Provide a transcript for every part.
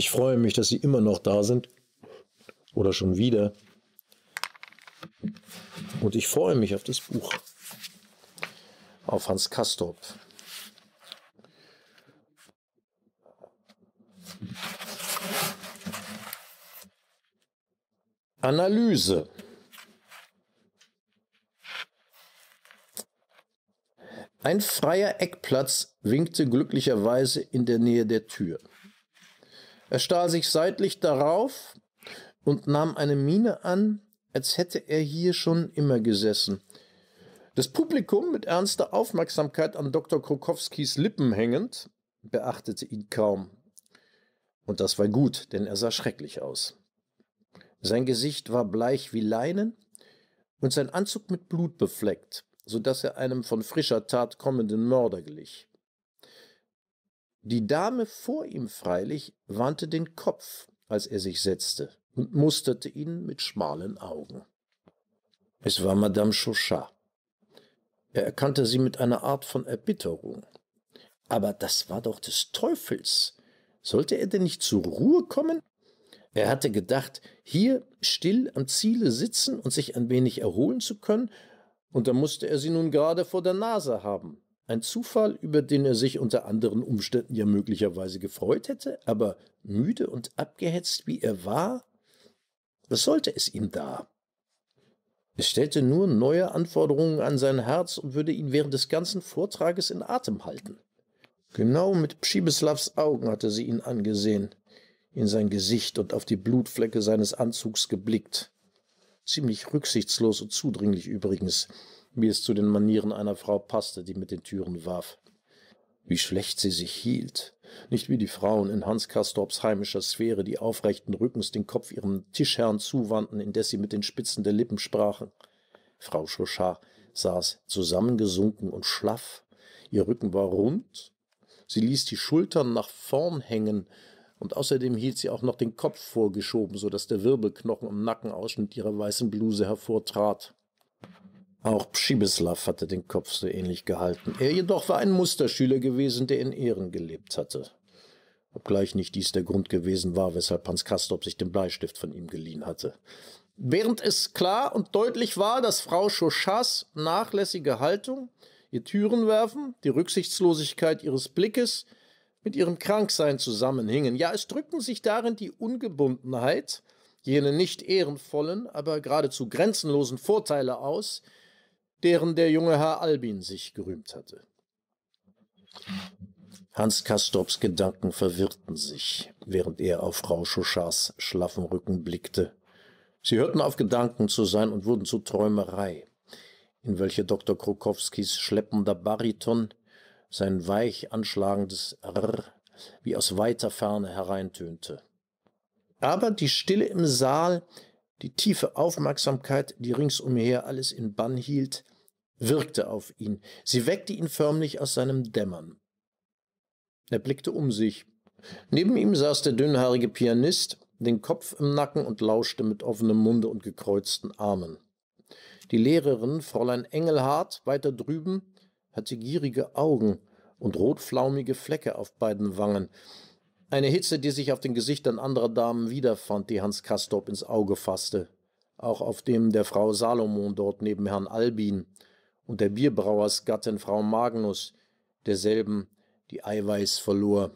Ich freue mich, dass Sie immer noch da sind oder schon wieder. Und ich freue mich auf das Buch, auf Hans Kastorp. Analyse. Ein freier Eckplatz winkte glücklicherweise in der Nähe der Tür. Er stahl sich seitlich darauf und nahm eine Miene an, als hätte er hier schon immer gesessen. Das Publikum, mit ernster Aufmerksamkeit an Dr. Krokowskis Lippen hängend, beachtete ihn kaum. Und das war gut, denn er sah schrecklich aus. Sein Gesicht war bleich wie Leinen und sein Anzug mit Blut befleckt, so dass er einem von frischer Tat kommenden Mörder glich. Die Dame vor ihm freilich wandte den Kopf, als er sich setzte, und musterte ihn mit schmalen Augen. Es war Madame Chauchat. Er erkannte sie mit einer Art von Erbitterung. Aber das war doch des Teufels. Sollte er denn nicht zur Ruhe kommen? Er hatte gedacht, hier still am Ziele sitzen und sich ein wenig erholen zu können, und da musste er sie nun gerade vor der Nase haben. Ein Zufall, über den er sich unter anderen Umständen ja möglicherweise gefreut hätte, aber müde und abgehetzt wie er war, was sollte es ihm da? Es stellte nur neue Anforderungen an sein Herz und würde ihn während des ganzen Vortrages in Atem halten. Genau mit Pschibeslavs Augen hatte sie ihn angesehen, in sein Gesicht und auf die Blutflecke seines Anzugs geblickt. Ziemlich rücksichtslos und zudringlich übrigens wie es zu den Manieren einer Frau passte, die mit den Türen warf. Wie schlecht sie sich hielt. Nicht wie die Frauen in Hans Kastorps heimischer Sphäre, die aufrechten Rückens den Kopf ihrem Tischherrn zuwandten, indes sie mit den Spitzen der Lippen sprachen. Frau Chauchat saß zusammengesunken und schlaff. Ihr Rücken war rund. Sie ließ die Schultern nach vorn hängen, und außerdem hielt sie auch noch den Kopf vorgeschoben, so dass der Wirbelknochen im Nackenausschnitt ihrer weißen Bluse hervortrat. Auch Pschibislav hatte den Kopf so ähnlich gehalten. Er jedoch war ein Musterschüler gewesen, der in Ehren gelebt hatte. Obgleich nicht dies der Grund gewesen war, weshalb Hans Castorp sich den Bleistift von ihm geliehen hatte. Während es klar und deutlich war, dass Frau Chauchats nachlässige Haltung, ihr Türenwerfen, die Rücksichtslosigkeit ihres Blickes mit ihrem Kranksein zusammenhingen. Ja, es drückten sich darin die Ungebundenheit, jene nicht ehrenvollen, aber geradezu grenzenlosen Vorteile aus, deren der junge Herr Albin sich gerühmt hatte. Hans Kastorps Gedanken verwirrten sich, während er auf Frau Schuschars schlaffen Rücken blickte. Sie hörten auf, Gedanken zu sein und wurden zu Träumerei, in welche Dr. Krokowskis schleppender Bariton sein weich anschlagendes R wie aus weiter Ferne hereintönte. Aber die Stille im Saal die tiefe Aufmerksamkeit, die ringsumher alles in Bann hielt, wirkte auf ihn. Sie weckte ihn förmlich aus seinem Dämmern. Er blickte um sich. Neben ihm saß der dünnhaarige Pianist, den Kopf im Nacken und lauschte mit offenem Munde und gekreuzten Armen. Die Lehrerin, Fräulein Engelhardt, weiter drüben, hatte gierige Augen und rotflaumige Flecke auf beiden Wangen. Eine Hitze, die sich auf den Gesichtern anderer Damen wiederfand, die Hans Kastorp ins Auge fasste. Auch auf dem der Frau Salomon dort neben Herrn Albin und der Bierbrauersgattin Frau Magnus, derselben, die Eiweiß verlor.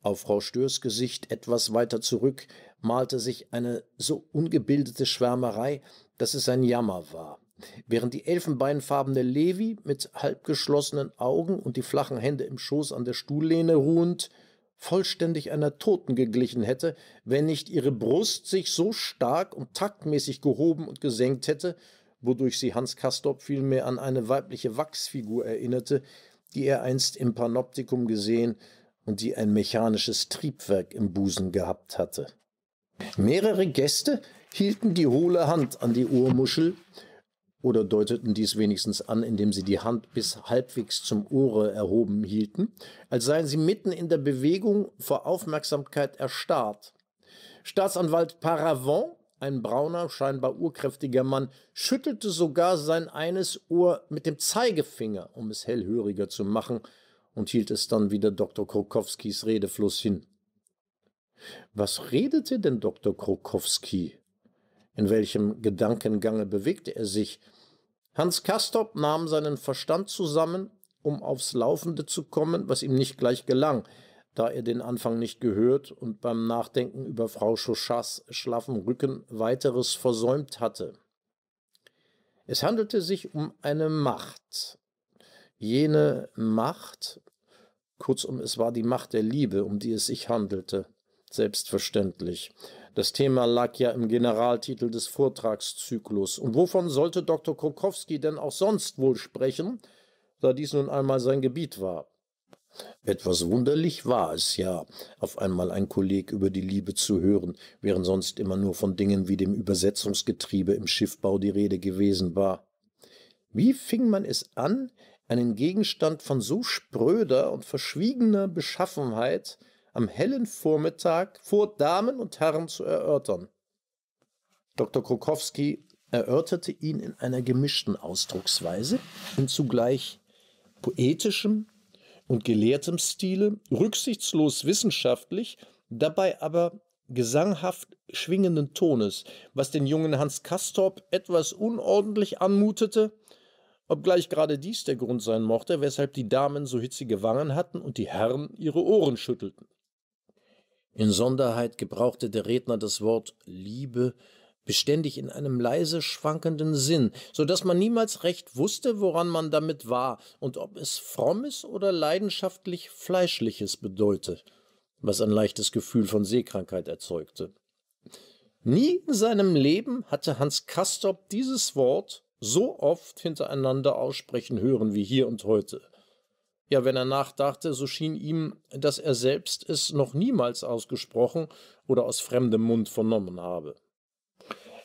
Auf Frau Störs Gesicht etwas weiter zurück malte sich eine so ungebildete Schwärmerei, dass es ein Jammer war. Während die elfenbeinfarbene Levi mit halbgeschlossenen Augen und die flachen Hände im Schoß an der Stuhllehne ruhend vollständig einer Toten geglichen hätte, wenn nicht ihre Brust sich so stark und taktmäßig gehoben und gesenkt hätte, wodurch sie Hans Castorp vielmehr an eine weibliche Wachsfigur erinnerte, die er einst im Panoptikum gesehen und die ein mechanisches Triebwerk im Busen gehabt hatte. Mehrere Gäste hielten die hohle Hand an die Uhrmuschel, oder deuteten dies wenigstens an, indem sie die Hand bis halbwegs zum Ohre erhoben hielten, als seien sie mitten in der Bewegung vor Aufmerksamkeit erstarrt. Staatsanwalt Paravant, ein brauner, scheinbar urkräftiger Mann, schüttelte sogar sein eines Ohr mit dem Zeigefinger, um es hellhöriger zu machen, und hielt es dann wieder Dr. Krokowskis Redefluss hin. Was redete denn Dr. Krokowski? In welchem Gedankengange bewegte er sich? Hans Castorp nahm seinen Verstand zusammen, um aufs Laufende zu kommen, was ihm nicht gleich gelang, da er den Anfang nicht gehört und beim Nachdenken über Frau Chauchats schlaffen Rücken weiteres versäumt hatte. Es handelte sich um eine Macht. Jene Macht, kurzum, es war die Macht der Liebe, um die es sich handelte, selbstverständlich. Das Thema lag ja im Generaltitel des Vortragszyklus. Und wovon sollte Dr. Krokowski denn auch sonst wohl sprechen, da dies nun einmal sein Gebiet war? Etwas wunderlich war es ja, auf einmal ein Kolleg über die Liebe zu hören, während sonst immer nur von Dingen wie dem Übersetzungsgetriebe im Schiffbau die Rede gewesen war. Wie fing man es an, einen Gegenstand von so spröder und verschwiegener Beschaffenheit am hellen Vormittag vor Damen und Herren zu erörtern. Dr. Krokowski erörterte ihn in einer gemischten Ausdrucksweise, in zugleich poetischem und gelehrtem Stile, rücksichtslos wissenschaftlich, dabei aber gesanghaft schwingenden Tones, was den jungen Hans Kastorp etwas unordentlich anmutete, obgleich gerade dies der Grund sein mochte, weshalb die Damen so hitzige Wangen hatten und die Herren ihre Ohren schüttelten. Insonderheit gebrauchte der Redner das Wort Liebe beständig in einem leise schwankenden Sinn, so daß man niemals recht wusste, woran man damit war und ob es frommes oder leidenschaftlich fleischliches bedeute, was ein leichtes Gefühl von Seekrankheit erzeugte. Nie in seinem Leben hatte Hans Castorp dieses Wort so oft hintereinander aussprechen hören wie hier und heute. Ja, wenn er nachdachte, so schien ihm, dass er selbst es noch niemals ausgesprochen oder aus fremdem Mund vernommen habe.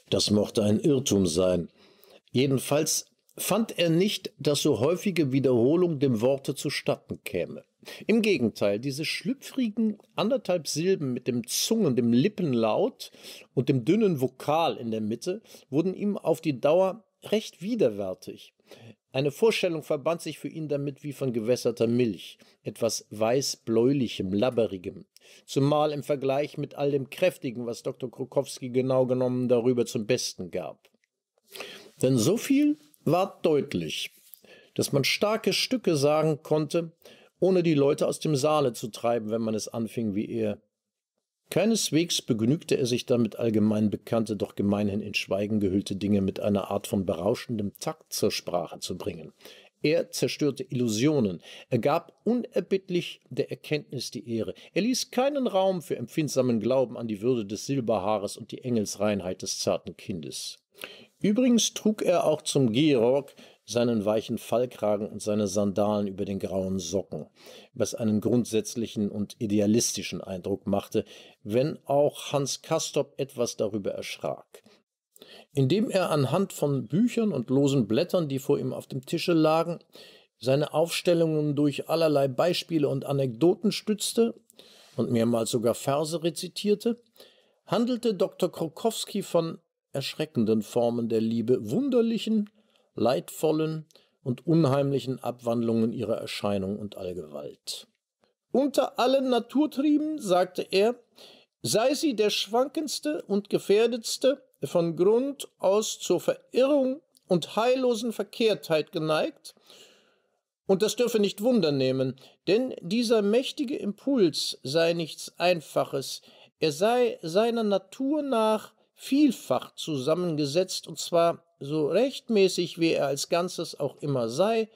Das mochte ein Irrtum sein. Jedenfalls fand er nicht, dass so häufige Wiederholung dem Worte zustatten käme. Im Gegenteil, diese schlüpfrigen anderthalb Silben mit dem Zungen, dem Lippenlaut und dem dünnen Vokal in der Mitte wurden ihm auf die Dauer recht widerwärtig. Eine Vorstellung verband sich für ihn damit wie von gewässerter Milch, etwas weiß-bläulichem, labberigem. Zumal im Vergleich mit all dem Kräftigen, was Dr. Krukowski genau genommen darüber zum Besten gab. Denn so viel war deutlich, dass man starke Stücke sagen konnte, ohne die Leute aus dem Saale zu treiben, wenn man es anfing wie er. Keineswegs begnügte er sich damit, allgemein bekannte, doch gemeinhin in Schweigen gehüllte Dinge mit einer Art von berauschendem Takt zur Sprache zu bringen. Er zerstörte Illusionen, er gab unerbittlich der Erkenntnis die Ehre, er ließ keinen Raum für empfindsamen Glauben an die Würde des Silberhaares und die Engelsreinheit des zarten Kindes. Übrigens trug er auch zum Georg seinen weichen Fallkragen und seine Sandalen über den grauen Socken, was einen grundsätzlichen und idealistischen Eindruck machte, wenn auch Hans Castorp etwas darüber erschrak. Indem er anhand von Büchern und losen Blättern, die vor ihm auf dem Tische lagen, seine Aufstellungen durch allerlei Beispiele und Anekdoten stützte und mehrmals sogar Verse rezitierte, handelte Dr. Krokowski von erschreckenden Formen der Liebe, wunderlichen leidvollen und unheimlichen Abwandlungen ihrer Erscheinung und Allgewalt. Unter allen Naturtrieben, sagte er, sei sie der schwankendste und gefährdetste, von Grund aus zur Verirrung und heillosen Verkehrtheit geneigt, und das dürfe nicht Wunder nehmen, denn dieser mächtige Impuls sei nichts Einfaches, er sei seiner Natur nach vielfach zusammengesetzt, und zwar so rechtmäßig wie er als Ganzes auch immer sei,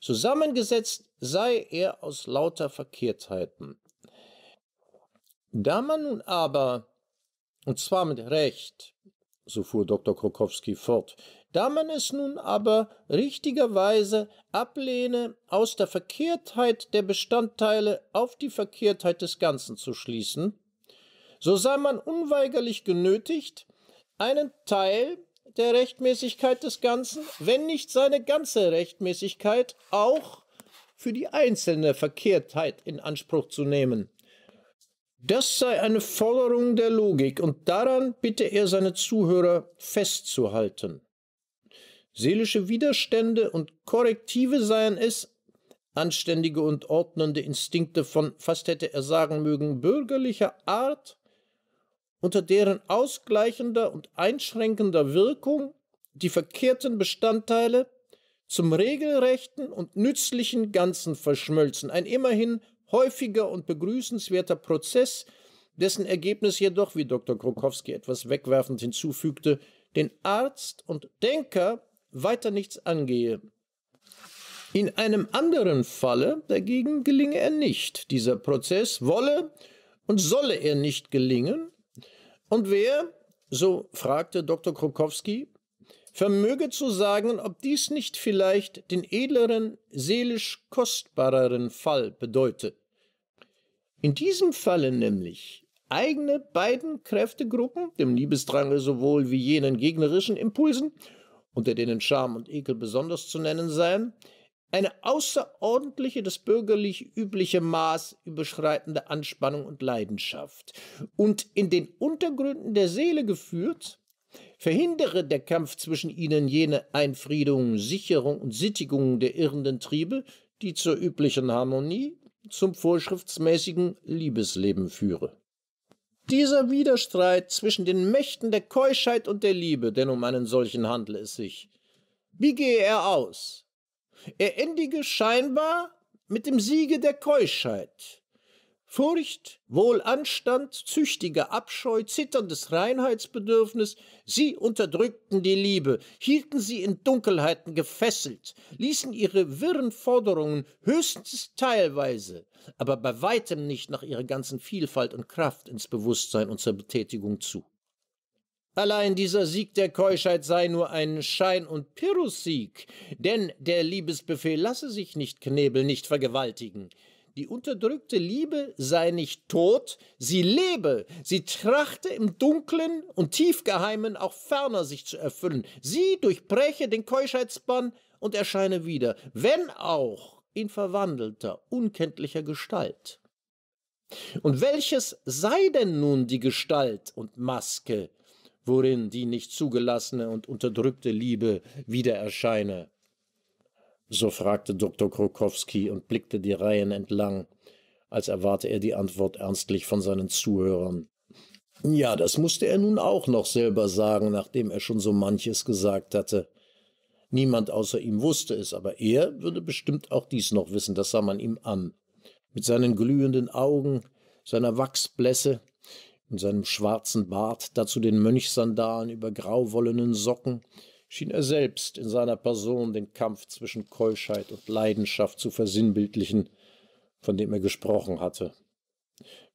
zusammengesetzt sei er aus lauter Verkehrtheiten. Da man nun aber, und zwar mit Recht, so fuhr Dr. Krokowski fort, da man es nun aber richtigerweise ablehne, aus der Verkehrtheit der Bestandteile auf die Verkehrtheit des Ganzen zu schließen, so sei man unweigerlich genötigt, einen Teil der Rechtmäßigkeit des Ganzen, wenn nicht seine ganze Rechtmäßigkeit, auch für die einzelne Verkehrtheit in Anspruch zu nehmen. Das sei eine Forderung der Logik, und daran bitte er seine Zuhörer festzuhalten. Seelische Widerstände und Korrektive seien es, anständige und ordnende Instinkte von, fast hätte er sagen mögen, bürgerlicher Art, unter deren ausgleichender und einschränkender Wirkung die verkehrten Bestandteile zum regelrechten und nützlichen Ganzen verschmölzen. Ein immerhin häufiger und begrüßenswerter Prozess, dessen Ergebnis jedoch, wie Dr. Krokowski etwas wegwerfend hinzufügte, den Arzt und Denker weiter nichts angehe. In einem anderen Falle dagegen gelinge er nicht. Dieser Prozess wolle und solle er nicht gelingen, und wer, so fragte Dr. Krokowski, vermöge zu sagen, ob dies nicht vielleicht den edleren, seelisch kostbareren Fall bedeute. In diesem Falle nämlich eigene beiden Kräftegruppen, dem Liebesdrange sowohl wie jenen gegnerischen Impulsen, unter denen Scham und Ekel besonders zu nennen seien, eine außerordentliche, das bürgerlich übliche Maß überschreitende Anspannung und Leidenschaft und in den Untergründen der Seele geführt, verhindere der Kampf zwischen ihnen jene Einfriedung, Sicherung und Sittigung der irrenden Triebe, die zur üblichen Harmonie, zum vorschriftsmäßigen Liebesleben führe. Dieser Widerstreit zwischen den Mächten der Keuschheit und der Liebe, denn um einen solchen handle es sich, wie gehe er aus? Er endige scheinbar mit dem Siege der Keuschheit. Furcht, Wohlanstand, züchtiger Abscheu, zitterndes Reinheitsbedürfnis, sie unterdrückten die Liebe, hielten sie in Dunkelheiten gefesselt, ließen ihre wirren Forderungen höchstens teilweise, aber bei weitem nicht nach ihrer ganzen Vielfalt und Kraft ins Bewusstsein und zur Betätigung zu. Allein dieser Sieg der Keuschheit sei nur ein Schein- und Pyrrhussieg, denn der Liebesbefehl lasse sich nicht knebeln, nicht vergewaltigen. Die unterdrückte Liebe sei nicht tot, sie lebe, sie trachte im Dunklen und Tiefgeheimen auch ferner sich zu erfüllen. Sie durchbreche den Keuschheitsbann und erscheine wieder, wenn auch in verwandelter, unkenntlicher Gestalt. Und welches sei denn nun die Gestalt und Maske, worin die nicht zugelassene und unterdrückte Liebe wieder erscheine. So fragte Dr. Krokowski und blickte die Reihen entlang, als erwarte er die Antwort ernstlich von seinen Zuhörern. Ja, das musste er nun auch noch selber sagen, nachdem er schon so manches gesagt hatte. Niemand außer ihm wusste es, aber er würde bestimmt auch dies noch wissen, das sah man ihm an. Mit seinen glühenden Augen, seiner Wachsblässe, und seinem schwarzen Bart, dazu den Mönchsandalen über grauwollenen Socken, schien er selbst in seiner Person den Kampf zwischen Keuschheit und Leidenschaft zu versinnbildlichen, von dem er gesprochen hatte.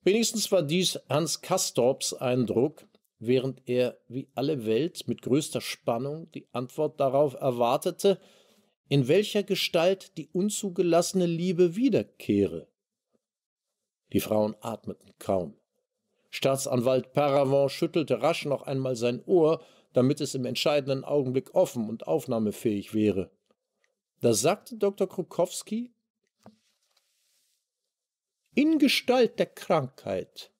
Wenigstens war dies Hans Kastorps Eindruck, während er wie alle Welt mit größter Spannung die Antwort darauf erwartete, in welcher Gestalt die unzugelassene Liebe wiederkehre. Die Frauen atmeten kaum. Staatsanwalt Paravant schüttelte rasch noch einmal sein Ohr, damit es im entscheidenden Augenblick offen und aufnahmefähig wäre. Da sagte Dr. Krukowski, in Gestalt der Krankheit.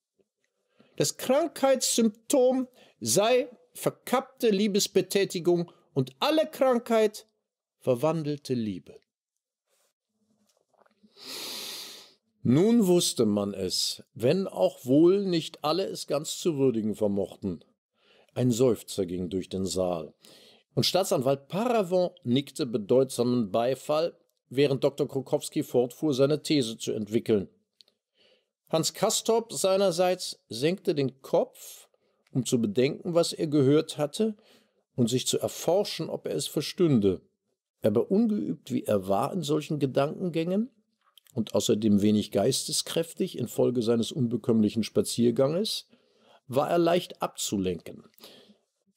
Das Krankheitssymptom sei verkappte Liebesbetätigung und alle Krankheit verwandelte Liebe. Nun wusste man es, wenn auch wohl nicht alle es ganz zu würdigen vermochten. Ein Seufzer ging durch den Saal. Und Staatsanwalt Paravant nickte bedeutsamen Beifall, während Dr. Krokowski fortfuhr, seine These zu entwickeln. Hans Kastorp seinerseits senkte den Kopf, um zu bedenken, was er gehört hatte, und sich zu erforschen, ob er es verstünde. Aber ungeübt wie er war in solchen Gedankengängen, und außerdem wenig geisteskräftig infolge seines unbekömmlichen Spazierganges, war er leicht abzulenken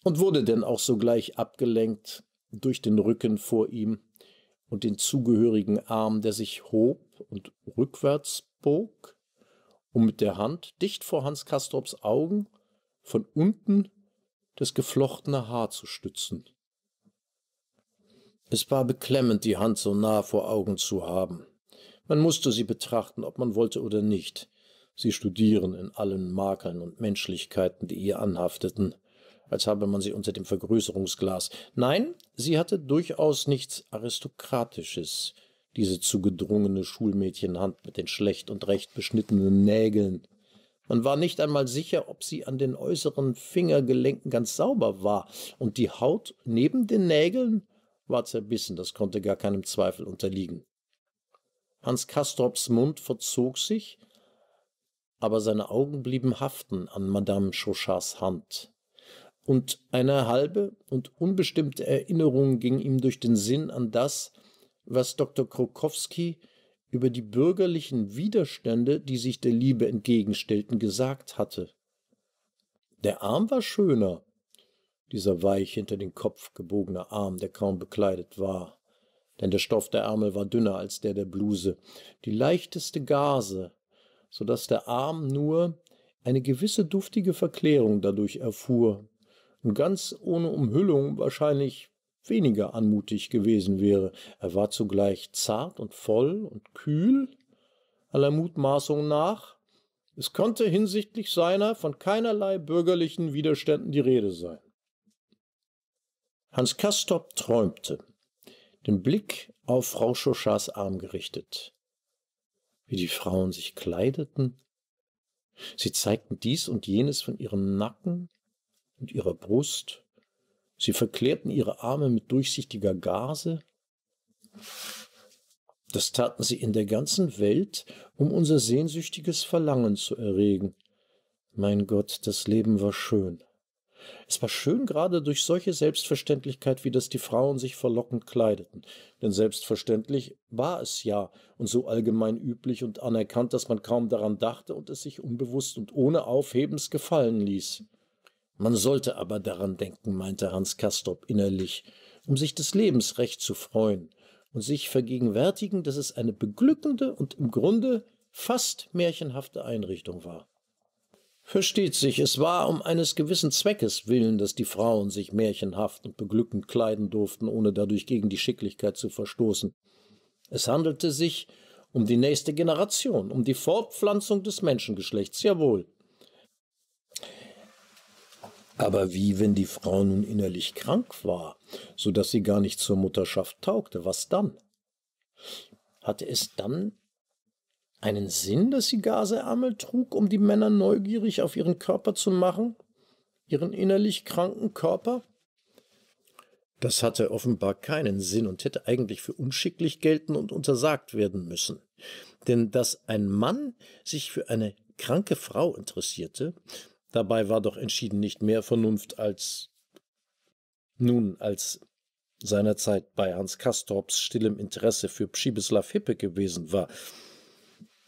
und wurde denn auch sogleich abgelenkt durch den Rücken vor ihm und den zugehörigen Arm, der sich hob und rückwärts bog, um mit der Hand dicht vor Hans Kastorps Augen von unten das geflochtene Haar zu stützen. Es war beklemmend, die Hand so nah vor Augen zu haben. Man musste sie betrachten, ob man wollte oder nicht. Sie studieren in allen Makeln und Menschlichkeiten, die ihr anhafteten, als habe man sie unter dem Vergrößerungsglas. Nein, sie hatte durchaus nichts Aristokratisches, diese zugedrungene Schulmädchenhand mit den schlecht und recht beschnittenen Nägeln. Man war nicht einmal sicher, ob sie an den äußeren Fingergelenken ganz sauber war, und die Haut neben den Nägeln war zerbissen, das konnte gar keinem Zweifel unterliegen. Hans Castrops Mund verzog sich, aber seine Augen blieben haften an Madame Chauchats Hand. Und eine halbe und unbestimmte Erinnerung ging ihm durch den Sinn an das, was Dr. Krokowski über die bürgerlichen Widerstände, die sich der Liebe entgegenstellten, gesagt hatte. Der Arm war schöner, dieser weich hinter den Kopf gebogene Arm, der kaum bekleidet war denn der Stoff der Ärmel war dünner als der der Bluse, die leichteste Gase, so daß der Arm nur eine gewisse duftige Verklärung dadurch erfuhr und ganz ohne Umhüllung wahrscheinlich weniger anmutig gewesen wäre. Er war zugleich zart und voll und kühl, aller Mutmaßung nach. Es konnte hinsichtlich seiner von keinerlei bürgerlichen Widerständen die Rede sein. Hans Kastorp träumte den Blick auf Frau Chauchats Arm gerichtet. Wie die Frauen sich kleideten. Sie zeigten dies und jenes von ihrem Nacken und ihrer Brust. Sie verklärten ihre Arme mit durchsichtiger Gase. Das taten sie in der ganzen Welt, um unser sehnsüchtiges Verlangen zu erregen. Mein Gott, das Leben war schön. Es war schön gerade durch solche Selbstverständlichkeit, wie das die Frauen sich verlockend kleideten. Denn selbstverständlich war es ja und so allgemein üblich und anerkannt, dass man kaum daran dachte und es sich unbewusst und ohne Aufhebens gefallen ließ. Man sollte aber daran denken, meinte Hans Kastrop innerlich, um sich des Lebens recht zu freuen und sich vergegenwärtigen, dass es eine beglückende und im Grunde fast märchenhafte Einrichtung war. Versteht sich, es war um eines gewissen Zweckes willen, dass die Frauen sich märchenhaft und beglückend kleiden durften, ohne dadurch gegen die Schicklichkeit zu verstoßen. Es handelte sich um die nächste Generation, um die Fortpflanzung des Menschengeschlechts, jawohl. Aber wie, wenn die Frau nun innerlich krank war, so dass sie gar nicht zur Mutterschaft taugte, was dann? Hatte es dann einen Sinn, dass sie Gaseärmel trug, um die Männer neugierig auf ihren Körper zu machen, ihren innerlich kranken Körper? Das hatte offenbar keinen Sinn und hätte eigentlich für unschicklich gelten und untersagt werden müssen. Denn dass ein Mann sich für eine kranke Frau interessierte, dabei war doch entschieden nicht mehr Vernunft als nun als seinerzeit bei Hans Kastorps stillem Interesse für Pschibislav Hippe gewesen war.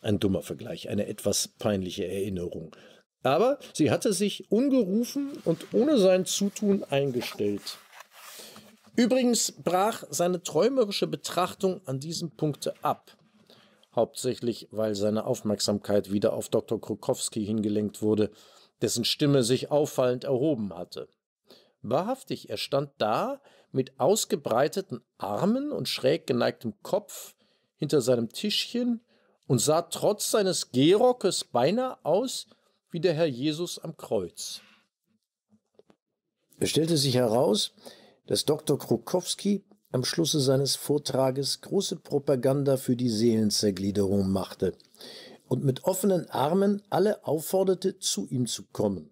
Ein dummer Vergleich, eine etwas peinliche Erinnerung. Aber sie hatte sich ungerufen und ohne sein Zutun eingestellt. Übrigens brach seine träumerische Betrachtung an diesem Punkte ab. Hauptsächlich, weil seine Aufmerksamkeit wieder auf Dr. Krokowski hingelenkt wurde, dessen Stimme sich auffallend erhoben hatte. Wahrhaftig, er stand da mit ausgebreiteten Armen und schräg geneigtem Kopf hinter seinem Tischchen und sah trotz seines Gehrockes beinahe aus wie der Herr Jesus am Kreuz. Es stellte sich heraus, dass Dr. Krukowski am Schlusse seines Vortrages große Propaganda für die Seelenzergliederung machte und mit offenen Armen alle aufforderte, zu ihm zu kommen.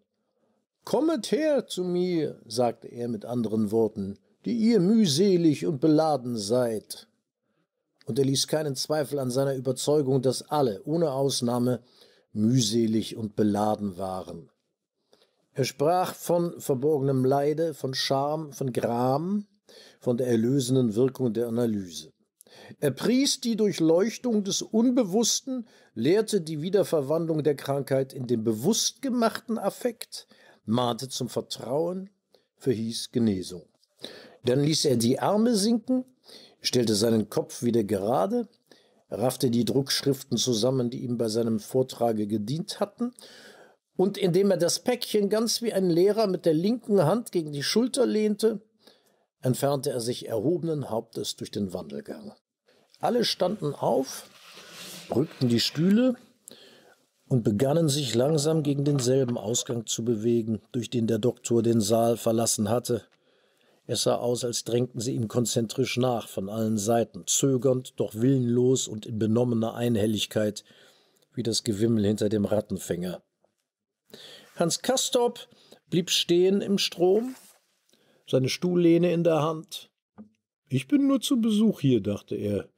Kommet her zu mir, sagte er mit anderen Worten, die ihr mühselig und beladen seid und er ließ keinen Zweifel an seiner Überzeugung, dass alle, ohne Ausnahme, mühselig und beladen waren. Er sprach von verborgenem Leide, von Scham, von Gram, von der erlösenden Wirkung der Analyse. Er pries die Durchleuchtung des Unbewussten, lehrte die Wiederverwandlung der Krankheit in den bewusst gemachten Affekt, mahnte zum Vertrauen, verhieß Genesung. Dann ließ er die Arme sinken, stellte seinen Kopf wieder gerade, raffte die Druckschriften zusammen, die ihm bei seinem Vortrage gedient hatten, und indem er das Päckchen ganz wie ein Lehrer mit der linken Hand gegen die Schulter lehnte, entfernte er sich erhobenen Hauptes durch den Wandelgang. Alle standen auf, rückten die Stühle und begannen sich langsam gegen denselben Ausgang zu bewegen, durch den der Doktor den Saal verlassen hatte. Es sah aus, als drängten sie ihm konzentrisch nach von allen Seiten, zögernd, doch willenlos und in benommener Einhelligkeit, wie das Gewimmel hinter dem Rattenfänger. Hans Kastorp blieb stehen im Strom, seine Stuhllehne in der Hand. Ich bin nur zu Besuch hier, dachte er.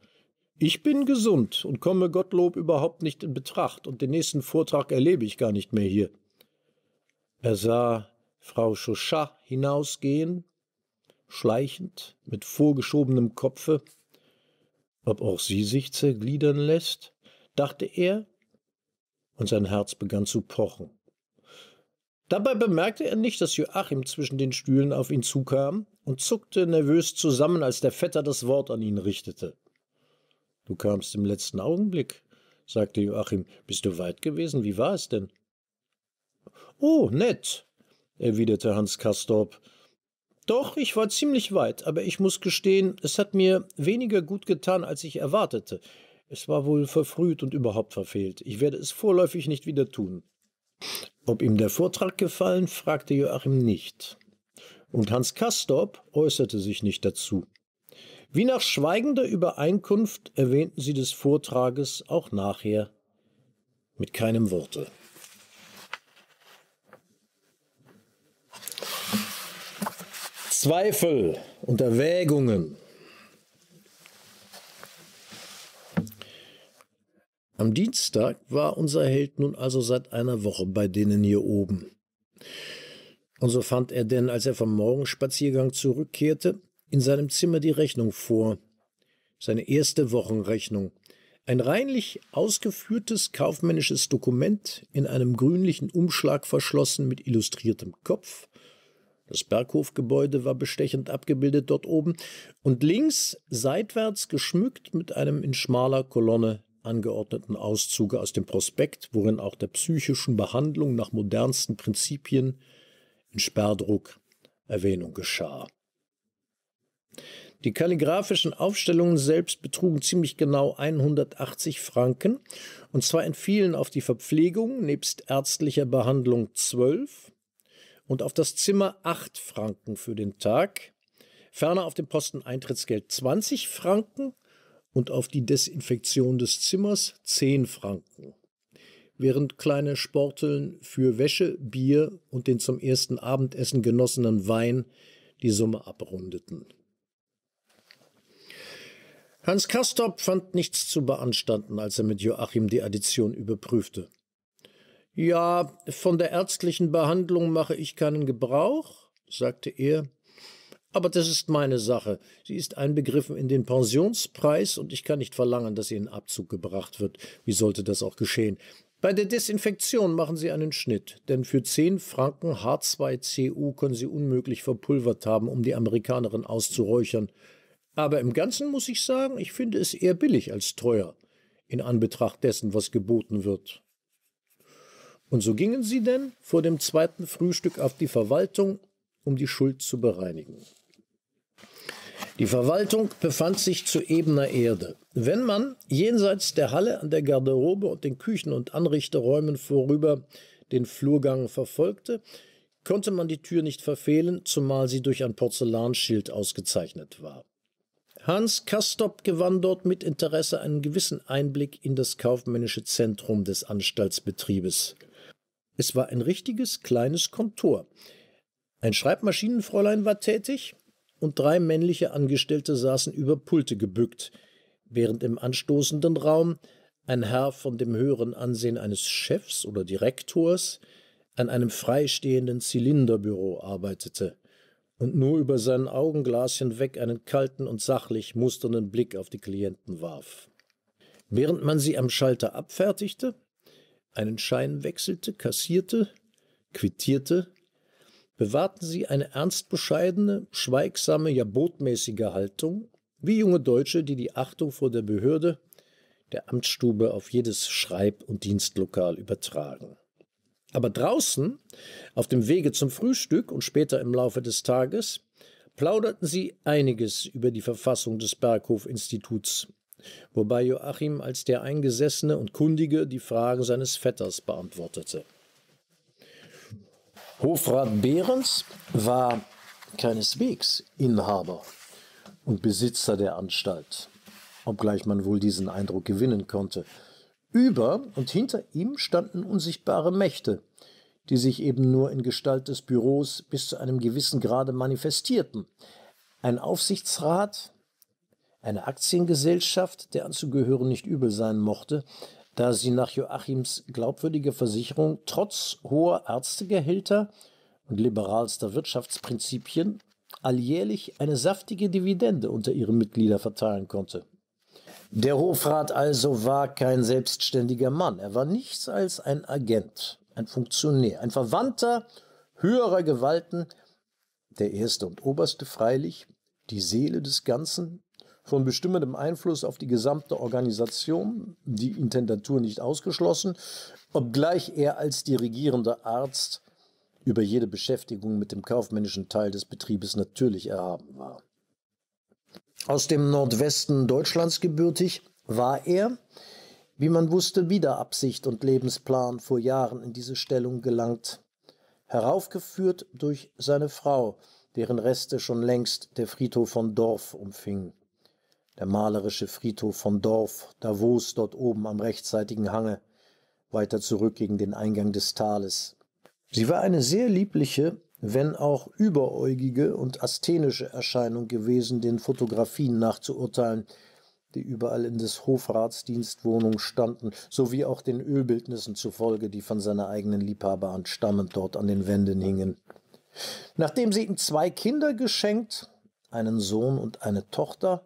Ich bin gesund und komme Gottlob überhaupt nicht in Betracht, und den nächsten Vortrag erlebe ich gar nicht mehr hier. Er sah Frau Chauchat hinausgehen, schleichend, mit vorgeschobenem Kopfe. Ob auch sie sich zergliedern lässt, dachte er, und sein Herz begann zu pochen. Dabei bemerkte er nicht, dass Joachim zwischen den Stühlen auf ihn zukam und zuckte nervös zusammen, als der Vetter das Wort an ihn richtete. Du kamst im letzten Augenblick, sagte Joachim. Bist du weit gewesen? Wie war es denn? Oh, nett, erwiderte Hans Kastorp doch, ich war ziemlich weit, aber ich muss gestehen, es hat mir weniger gut getan, als ich erwartete. Es war wohl verfrüht und überhaupt verfehlt. Ich werde es vorläufig nicht wieder tun. Ob ihm der Vortrag gefallen, fragte Joachim nicht. Und Hans Kastorp äußerte sich nicht dazu. Wie nach schweigender Übereinkunft erwähnten sie des Vortrages auch nachher mit keinem Worte. Zweifel und Erwägungen. Am Dienstag war unser Held nun also seit einer Woche bei denen hier oben. Und so fand er denn, als er vom Morgenspaziergang zurückkehrte, in seinem Zimmer die Rechnung vor. Seine erste Wochenrechnung. Ein reinlich ausgeführtes kaufmännisches Dokument in einem grünlichen Umschlag verschlossen mit illustriertem Kopf, das Berghofgebäude war bestechend abgebildet dort oben und links seitwärts geschmückt mit einem in schmaler Kolonne angeordneten Auszuge aus dem Prospekt, worin auch der psychischen Behandlung nach modernsten Prinzipien in Sperrdruck Erwähnung geschah. Die kalligraphischen Aufstellungen selbst betrugen ziemlich genau 180 Franken, und zwar entfielen auf die Verpflegung nebst ärztlicher Behandlung 12, und auf das Zimmer 8 Franken für den Tag, ferner auf dem Posten Eintrittsgeld 20 Franken und auf die Desinfektion des Zimmers 10 Franken. Während kleine Sporteln für Wäsche, Bier und den zum ersten Abendessen genossenen Wein die Summe abrundeten. Hans Kastorp fand nichts zu beanstanden, als er mit Joachim die Addition überprüfte. Ja, von der ärztlichen Behandlung mache ich keinen Gebrauch, sagte er. Aber das ist meine Sache. Sie ist einbegriffen in den Pensionspreis und ich kann nicht verlangen, dass sie in Abzug gebracht wird. Wie sollte das auch geschehen? Bei der Desinfektion machen Sie einen Schnitt, denn für 10 Franken H2CU können Sie unmöglich verpulvert haben, um die Amerikanerin auszuräuchern. Aber im Ganzen muss ich sagen, ich finde es eher billig als teuer, in Anbetracht dessen, was geboten wird. Und so gingen sie denn vor dem zweiten Frühstück auf die Verwaltung, um die Schuld zu bereinigen. Die Verwaltung befand sich zu ebener Erde. Wenn man jenseits der Halle an der Garderobe und den Küchen- und Anrichteräumen vorüber den Flurgang verfolgte, konnte man die Tür nicht verfehlen, zumal sie durch ein Porzellanschild ausgezeichnet war. Hans Kastop gewann dort mit Interesse einen gewissen Einblick in das kaufmännische Zentrum des Anstaltsbetriebes. Es war ein richtiges kleines Kontor. Ein Schreibmaschinenfräulein war tätig und drei männliche Angestellte saßen über Pulte gebückt, während im anstoßenden Raum ein Herr von dem höheren Ansehen eines Chefs oder Direktors an einem freistehenden Zylinderbüro arbeitete und nur über sein Augenglas hinweg einen kalten und sachlich musternden Blick auf die Klienten warf. Während man sie am Schalter abfertigte, einen Schein wechselte, kassierte, quittierte, bewahrten sie eine ernst bescheidene, schweigsame, ja botmäßige Haltung, wie junge Deutsche, die die Achtung vor der Behörde, der Amtsstube auf jedes Schreib- und Dienstlokal übertragen. Aber draußen, auf dem Wege zum Frühstück und später im Laufe des Tages, plauderten sie einiges über die Verfassung des Berghof-Instituts wobei Joachim als der Eingesessene und Kundige die Fragen seines Vetters beantwortete. Hofrat Behrens war keineswegs Inhaber und Besitzer der Anstalt, obgleich man wohl diesen Eindruck gewinnen konnte. Über und hinter ihm standen unsichtbare Mächte, die sich eben nur in Gestalt des Büros bis zu einem gewissen Grade manifestierten. Ein Aufsichtsrat, eine Aktiengesellschaft, der anzugehören nicht übel sein mochte, da sie nach Joachims glaubwürdiger Versicherung trotz hoher Ärztegehälter und liberalster Wirtschaftsprinzipien alljährlich eine saftige Dividende unter ihre Mitglieder verteilen konnte. Der Hofrat also war kein selbstständiger Mann, er war nichts als ein Agent, ein Funktionär, ein Verwandter höherer Gewalten, der erste und oberste freilich, die Seele des Ganzen, von bestimmendem Einfluss auf die gesamte Organisation, die Intendantur nicht ausgeschlossen, obgleich er als dirigierender Arzt über jede Beschäftigung mit dem kaufmännischen Teil des Betriebes natürlich erhaben war. Aus dem Nordwesten Deutschlands gebürtig war er, wie man wusste, wieder Absicht und Lebensplan vor Jahren in diese Stellung gelangt, heraufgeführt durch seine Frau, deren Reste schon längst der Friedhof von Dorf umfing der malerische Friedhof von Dorf, Davos dort oben am rechtzeitigen Hange, weiter zurück gegen den Eingang des Tales. Sie war eine sehr liebliche, wenn auch überäugige und asthenische Erscheinung gewesen, den Fotografien nachzuurteilen, die überall in des Hofrats Dienstwohnung standen, sowie auch den Ölbildnissen zufolge, die von seiner eigenen Liebhaber anstammend dort an den Wänden hingen. Nachdem sie ihm zwei Kinder geschenkt, einen Sohn und eine Tochter,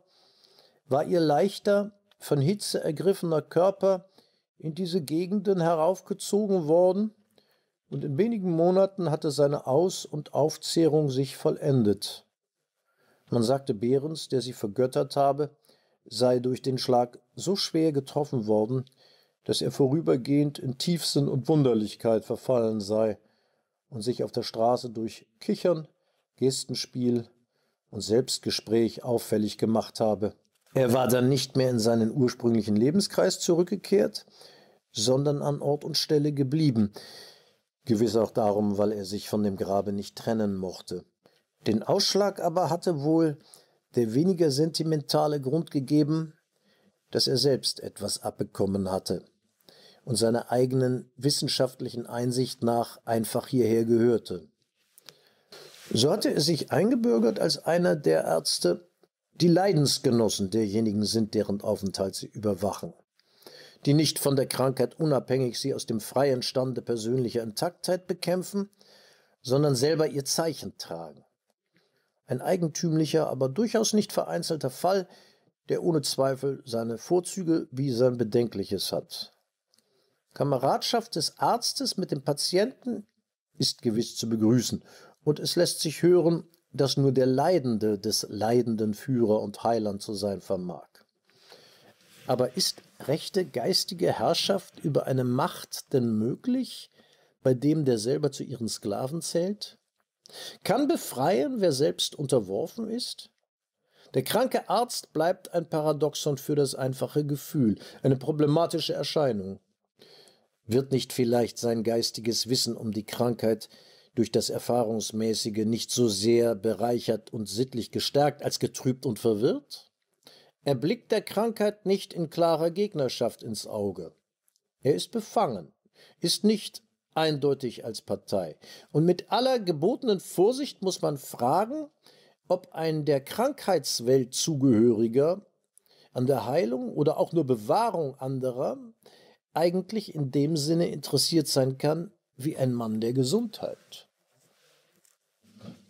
war ihr leichter, von Hitze ergriffener Körper in diese Gegenden heraufgezogen worden, und in wenigen Monaten hatte seine Aus- und Aufzehrung sich vollendet. Man sagte Behrens, der sie vergöttert habe, sei durch den Schlag so schwer getroffen worden, dass er vorübergehend in Tiefsinn und Wunderlichkeit verfallen sei und sich auf der Straße durch Kichern, Gestenspiel und Selbstgespräch auffällig gemacht habe. Er war dann nicht mehr in seinen ursprünglichen Lebenskreis zurückgekehrt, sondern an Ort und Stelle geblieben, gewiss auch darum, weil er sich von dem Grabe nicht trennen mochte. Den Ausschlag aber hatte wohl der weniger sentimentale Grund gegeben, dass er selbst etwas abbekommen hatte und seiner eigenen wissenschaftlichen Einsicht nach einfach hierher gehörte. So hatte er sich eingebürgert als einer der Ärzte, die Leidensgenossen derjenigen sind, deren Aufenthalt sie überwachen, die nicht von der Krankheit unabhängig sie aus dem frei entstandene persönlicher Intaktheit bekämpfen, sondern selber ihr Zeichen tragen. Ein eigentümlicher, aber durchaus nicht vereinzelter Fall, der ohne Zweifel seine Vorzüge wie sein Bedenkliches hat. Kameradschaft des Arztes mit dem Patienten ist gewiss zu begrüßen, und es lässt sich hören, dass nur der Leidende des leidenden Führer und Heiland zu sein vermag. Aber ist rechte geistige Herrschaft über eine Macht denn möglich, bei dem der selber zu ihren Sklaven zählt? Kann befreien, wer selbst unterworfen ist? Der kranke Arzt bleibt ein Paradoxon für das einfache Gefühl, eine problematische Erscheinung. Wird nicht vielleicht sein geistiges Wissen um die Krankheit durch das Erfahrungsmäßige nicht so sehr bereichert und sittlich gestärkt als getrübt und verwirrt? Er blickt der Krankheit nicht in klarer Gegnerschaft ins Auge. Er ist befangen, ist nicht eindeutig als Partei. Und mit aller gebotenen Vorsicht muss man fragen, ob ein der Krankheitswelt zugehöriger an der Heilung oder auch nur Bewahrung anderer eigentlich in dem Sinne interessiert sein kann wie ein Mann der Gesundheit.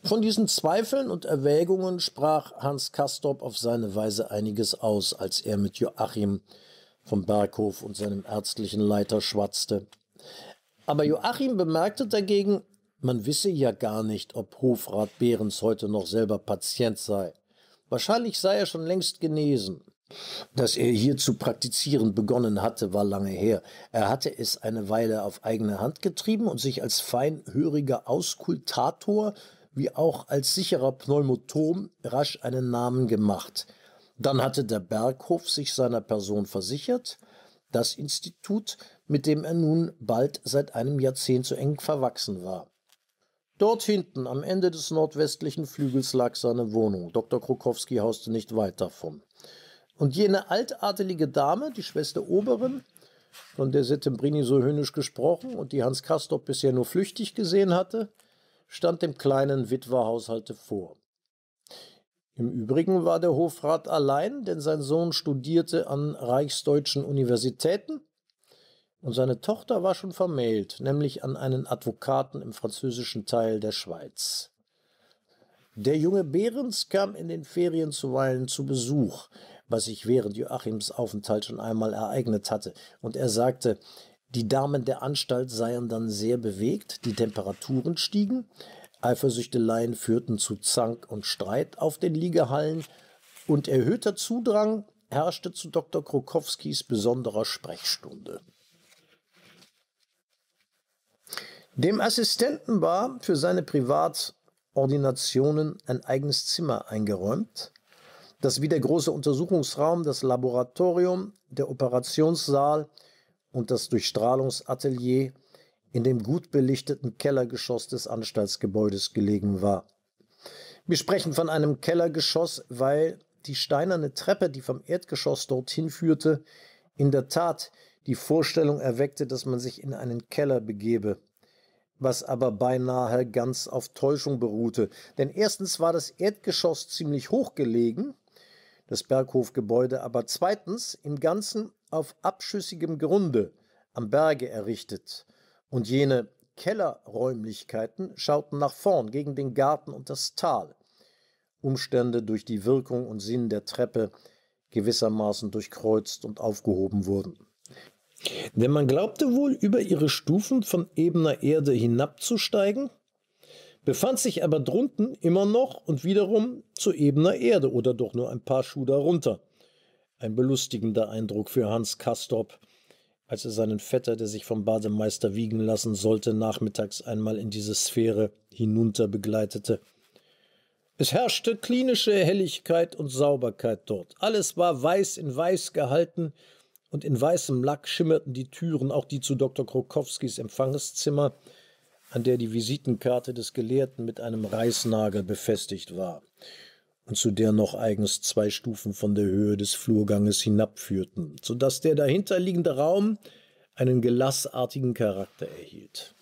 Von diesen Zweifeln und Erwägungen sprach Hans Kastorp auf seine Weise einiges aus, als er mit Joachim vom Berghof und seinem ärztlichen Leiter schwatzte. Aber Joachim bemerkte dagegen, man wisse ja gar nicht, ob Hofrat Behrens heute noch selber Patient sei. Wahrscheinlich sei er schon längst genesen. Dass er hier zu praktizieren begonnen hatte, war lange her. Er hatte es eine Weile auf eigene Hand getrieben und sich als feinhöriger Auskultator wie auch als sicherer Pneumotom rasch einen Namen gemacht. Dann hatte der Berghof sich seiner Person versichert, das Institut, mit dem er nun bald seit einem Jahrzehnt so eng verwachsen war. Dort hinten am Ende des nordwestlichen Flügels lag seine Wohnung. Dr. Krokowski hauste nicht weit davon. Und jene altadelige Dame, die Schwester Oberin, von der Settembrini so höhnisch gesprochen und die Hans Castorp bisher nur flüchtig gesehen hatte, stand dem kleinen Witwerhaushalte vor. Im Übrigen war der Hofrat allein, denn sein Sohn studierte an reichsdeutschen Universitäten und seine Tochter war schon vermählt, nämlich an einen Advokaten im französischen Teil der Schweiz. Der junge Behrens kam in den Ferien zuweilen zu Besuch, was sich während Joachims Aufenthalt schon einmal ereignet hatte, und er sagte, die Damen der Anstalt seien dann sehr bewegt, die Temperaturen stiegen, Eifersüchteleien führten zu Zank und Streit auf den Liegehallen und erhöhter Zudrang herrschte zu Dr. Krokowskis besonderer Sprechstunde. Dem Assistenten war für seine Privatordinationen ein eigenes Zimmer eingeräumt, das wie der große Untersuchungsraum, das Laboratorium, der Operationssaal und das Durchstrahlungsatelier in dem gut belichteten Kellergeschoss des Anstaltsgebäudes gelegen war. Wir sprechen von einem Kellergeschoss, weil die steinerne Treppe, die vom Erdgeschoss dorthin führte, in der Tat die Vorstellung erweckte, dass man sich in einen Keller begebe, was aber beinahe ganz auf Täuschung beruhte. Denn erstens war das Erdgeschoss ziemlich hoch gelegen, das Berghofgebäude aber zweitens im Ganzen auf abschüssigem Grunde am Berge errichtet, und jene Kellerräumlichkeiten schauten nach vorn gegen den Garten und das Tal. Umstände durch die Wirkung und Sinn der Treppe gewissermaßen durchkreuzt und aufgehoben wurden. Denn man glaubte wohl, über ihre Stufen von ebener Erde hinabzusteigen, befand sich aber drunten immer noch und wiederum zu ebener Erde oder doch nur ein paar Schuh darunter. Ein belustigender Eindruck für Hans Kastorp, als er seinen Vetter, der sich vom Bademeister wiegen lassen sollte, nachmittags einmal in diese Sphäre hinunter begleitete. Es herrschte klinische Helligkeit und Sauberkeit dort. Alles war weiß in weiß gehalten, und in weißem Lack schimmerten die Türen, auch die zu Dr. Krokowskis Empfangszimmer, an der die Visitenkarte des Gelehrten mit einem Reißnagel befestigt war und zu der noch eigens zwei Stufen von der Höhe des Flurganges hinabführten, so daß der dahinterliegende Raum einen gelassartigen Charakter erhielt.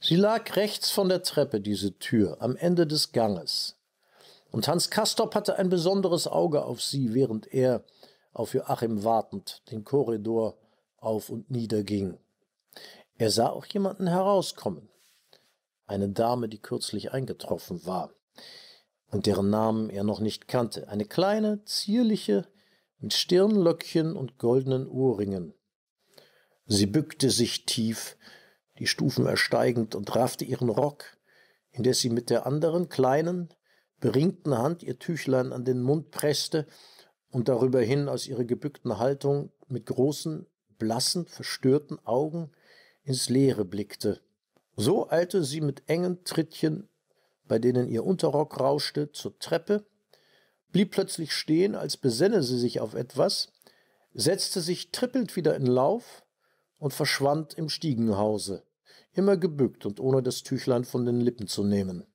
Sie lag rechts von der Treppe, diese Tür, am Ende des Ganges. Und Hans Kastorp hatte ein besonderes Auge auf sie, während er, auf Joachim wartend, den Korridor auf und nieder ging. Er sah auch jemanden herauskommen. Eine Dame, die kürzlich eingetroffen war und deren Namen er noch nicht kannte. Eine kleine, zierliche, mit Stirnlöckchen und goldenen Ohrringen. Sie bückte sich tief, die Stufen ersteigend und raffte ihren Rock, indes sie mit der anderen kleinen, beringten Hand ihr Tüchlein an den Mund presste und darüber hin aus ihrer gebückten Haltung mit großen, blassen, verstörten Augen ins Leere blickte. So eilte sie mit engen Trittchen bei denen ihr Unterrock rauschte, zur Treppe, blieb plötzlich stehen, als besänne sie sich auf etwas, setzte sich trippelnd wieder in Lauf und verschwand im Stiegenhause, immer gebückt und ohne das Tüchlein von den Lippen zu nehmen.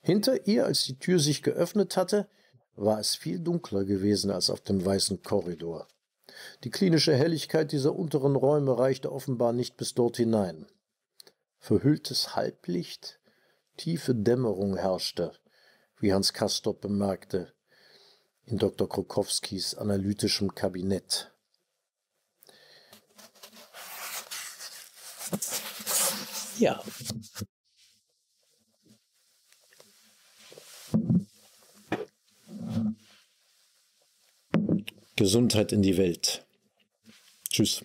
Hinter ihr, als die Tür sich geöffnet hatte, war es viel dunkler gewesen als auf dem weißen Korridor. Die klinische Helligkeit dieser unteren Räume reichte offenbar nicht bis dort hinein. Verhülltes Halblicht Tiefe Dämmerung herrschte, wie Hans Castorp bemerkte, in Dr. Krokowskis analytischem Kabinett. Ja. Gesundheit in die Welt. Tschüss.